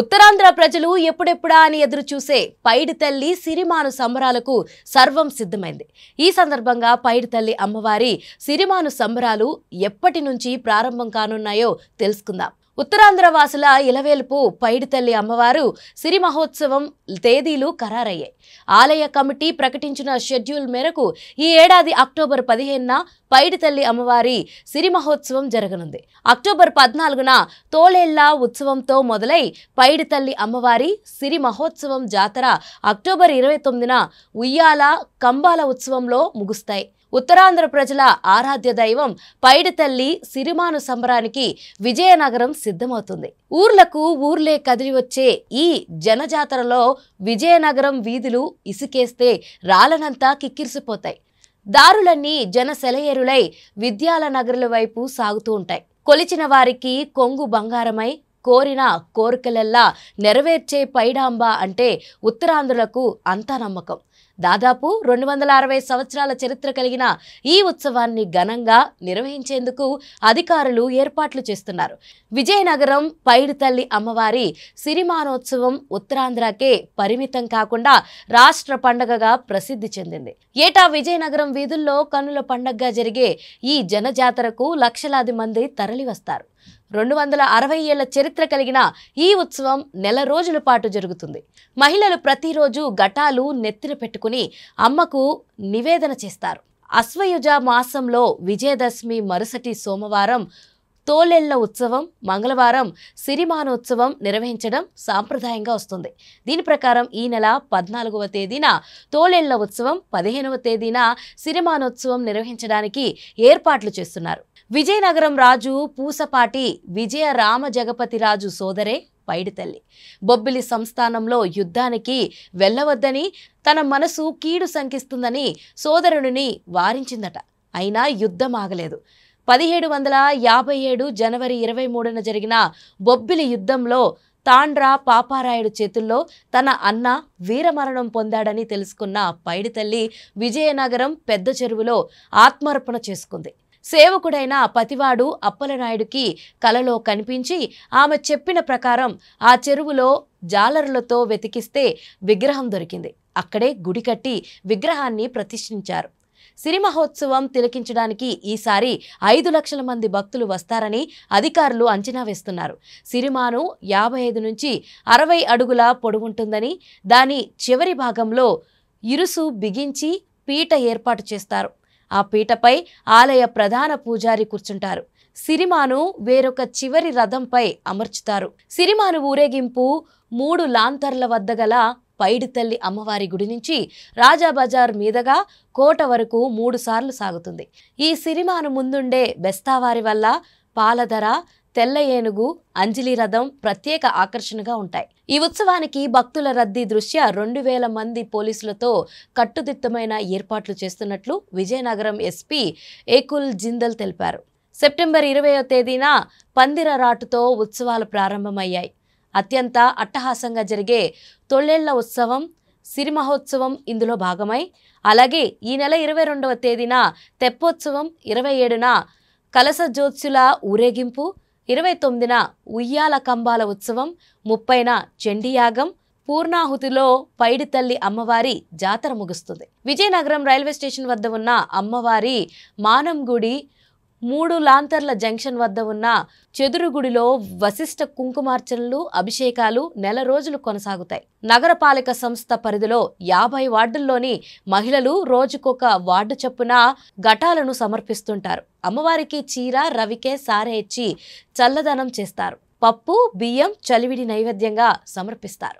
ఉత్తరాంధ్ర ప్రజలు ఎప్పుడెప్పుడా అని ఎదురు చూసే పైడి తల్లి సిరిమాను సంబరాలకు సర్వం సిద్ధమైంది ఈ సందర్భంగా పైడి తల్లి అమ్మవారి సిరిమాను సంబరాలు ఎప్పటి నుంచి ప్రారంభం కానున్నాయో తెలుసుకుందాం ఉత్తరాంధ్ర వాసుల ఇలవేల్పు పైడితల్లి అమ్మవారు సిరి మహోత్సవం తేదీలు ఖరారయ్యాయి ఆలయ కమిటీ ప్రకటించిన షెడ్యూల్ మేరకు ఈ ఏడాది అక్టోబర్ పదిహేనున పైడితల్లి అమ్మవారి సిరి మహోత్సవం జరగనుంది అక్టోబర్ పద్నాలుగున తోలేళ్ల ఉత్సవంతో మొదలై పైడితల్లి అమ్మవారి సిరి మహోత్సవం జాతర అక్టోబర్ ఇరవై తొమ్మిదిన ఉయ్యాల కంబాల ఉత్సవంలో ముగుస్తాయి ఉత్తరాంధ్ర ప్రజల ఆరాధ్య దైవం పైడితల్లి సిరిమాను సంబరానికి విజయనగరం సిద్ధమవుతుంది ఊర్లకు ఊర్లే కదిలి వచ్చే ఈ జనజాతరలో విజయనగరం వీధులు ఇసుకేస్తే రాళ్ళనంతా కిక్కిరిసిపోతాయి దారులన్నీ జన సెలయేరులై విద్యాల నగరుల వైపు సాగుతూ ఉంటాయి కొలిచిన వారికి కొంగు బంగారమై కోరిన కోరికలెల్లా నెరవేర్చే పైడాంబ అంటే ఉత్తరాంధ్రులకు అంతా నమ్మకం దాదాపు రెండు వందల అరవై సంవత్సరాల చరిత్ర కలిగిన ఈ ఉత్సవాన్ని ఘనంగా నిర్వహించేందుకు అధికారులు ఏర్పాట్లు చేస్తున్నారు విజయనగరం పైడితల్లి అమ్మవారి సిరిమానోత్సవం ఉత్తరాంధ్రకే పరిమితం కాకుండా రాష్ట్ర పండగగా ప్రసిద్ధి చెందింది ఏటా విజయనగరం వీధుల్లో కన్నుల పండగగా జరిగే ఈ జనజాతరకు లక్షలాది మంది తరలివస్తారు రెండు వందల అరవై ఏళ్ల చరిత్ర కలిగిన ఈ ఉత్సవం నెల రోజుల పాటు జరుగుతుంది మహిళలు ప్రతిరోజు ఘటాలు నెత్తిన పెట్టుకుని అమ్మకు నివేదన చేస్తారు అశ్వయుజ మాసంలో విజయదశమి మరుసటి సోమవారం తోలెళ్ల ఉత్సవం మంగళవారం సిరిమానోత్సవం నిర్వహించడం సాంప్రదాయంగా వస్తుంది దీని ప్రకారం ఈ నెల పద్నాలుగవ తేదీన తోలెళ్ల ఉత్సవం పదిహేనవ తేదీన సిరిమానోత్సవం నిర్వహించడానికి ఏర్పాట్లు చేస్తున్నారు విజయనగరం రాజు పూసపాటి విజయ రామ జగపతిరాజు సోదరే పైడితల్లి బొబ్బిలి సంస్థానంలో యుద్ధానికి వెళ్ళవద్దని తన మనసు కీడు శంకిస్తుందని సోదరుడిని వారించిందట అయినా యుద్ధం ఆగలేదు పదిహేడు వందల యాభై ఏడు జనవరి ఇరవై మూడున జరిగిన బొబ్బిలి యుద్ధంలో తాండ్రా పాపారాయుడు చేతుల్లో తన అన్న వీరమరణం పొందాడని తెలుసుకున్న పైడితల్లి విజయనగరం పెద్ద చెరువులో ఆత్మార్పణ చేసుకుంది సేవకుడైన పతివాడు అప్పలనాయుడికి కలలో కనిపించి ఆమె చెప్పిన ప్రకారం ఆ చెరువులో జాలరులతో వెతికిస్తే విగ్రహం దొరికింది అక్కడే గుడి కట్టి విగ్రహాన్ని ప్రతిష్ఠించారు సిరి మహోత్సవం తిలకించడానికి ఈసారి ఐదు లక్షల మంది భక్తులు వస్తారని అధికారులు అంచనా వేస్తున్నారు సిరిమాను యాభై ఐదు నుంచి అరవై అడుగుల పొడుగుంటుందని దాని చివరి భాగంలో ఇరుసు బిగించి పీట ఏర్పాటు చేస్తారు ఆ పీటపై ఆలయ ప్రధాన పూజారి కూర్చుంటారు సిరిమాను వేరొక చివరి రథంపై అమర్చుతారు సిరిమాను ఊరేగింపు మూడు లాంతర్ల వద్ద గల పైడితల్లి అమ్మవారి గుడి నుంచి రాజాబజార్ మీదుగా కోట వరకు మూడుసార్లు సాగుతుంది ఈ సిరిమాను ముందుండే బెస్తావారి వల్ల పాలధర తెల్ల ఏనుగు అంజలి రథం ప్రత్యేక ఆకర్షణగా ఉంటాయి ఈ ఉత్సవానికి భక్తుల రద్దీ దృష్ట్యా రెండు వేల మంది పోలీసులతో కట్టుదిట్టమైన ఏర్పాట్లు చేస్తున్నట్లు విజయనగరం ఎస్పీ ఏకుల్ జిందల్ తెలిపారు సెప్టెంబర్ ఇరవయో తేదీన పందిర రాటుతో ఉత్సవాలు ప్రారంభమయ్యాయి అత్యంత అట్టహాసంగా జరిగే తొళ్ళేళ్ల ఉత్సవం సిరిమహోత్సవం ఇందులో భాగమై అలాగే ఈ నెల ఇరవై రెండవ తేదీన తెప్పోత్సవం ఇరవై ఏడున కలస జ్యోత్సుల ఊరేగింపు ఇరవై తొమ్మిదిన ఉయ్యాల కంబాల ఉత్సవం ముప్పైన చండీయాగం పూర్ణాహుతిలో పైడితల్లి అమ్మవారి జాతర ముగుస్తుంది విజయనగరం రైల్వే స్టేషన్ వద్ద ఉన్న అమ్మవారి మానంగుడి మూడు లాంతర్ల జంక్షన్ వద్ద ఉన్న చెదురుగుడిలో వశిష్ట కుంకుమార్చనలు అభిషేకాలు నెల రోజులు కొనసాగుతాయి నగరపాలక సంస్థ పరిధిలో యాభై వార్డుల్లోని మహిళలు రోజుకొక వార్డు చొప్పున ఘటాలను సమర్పిస్తుంటారు అమ్మవారికి చీర రవికే సారే ఇచ్చి చల్లదనం చేస్తారు పప్పు బియ్యం చలివిడి నైవేద్యంగా సమర్పిస్తారు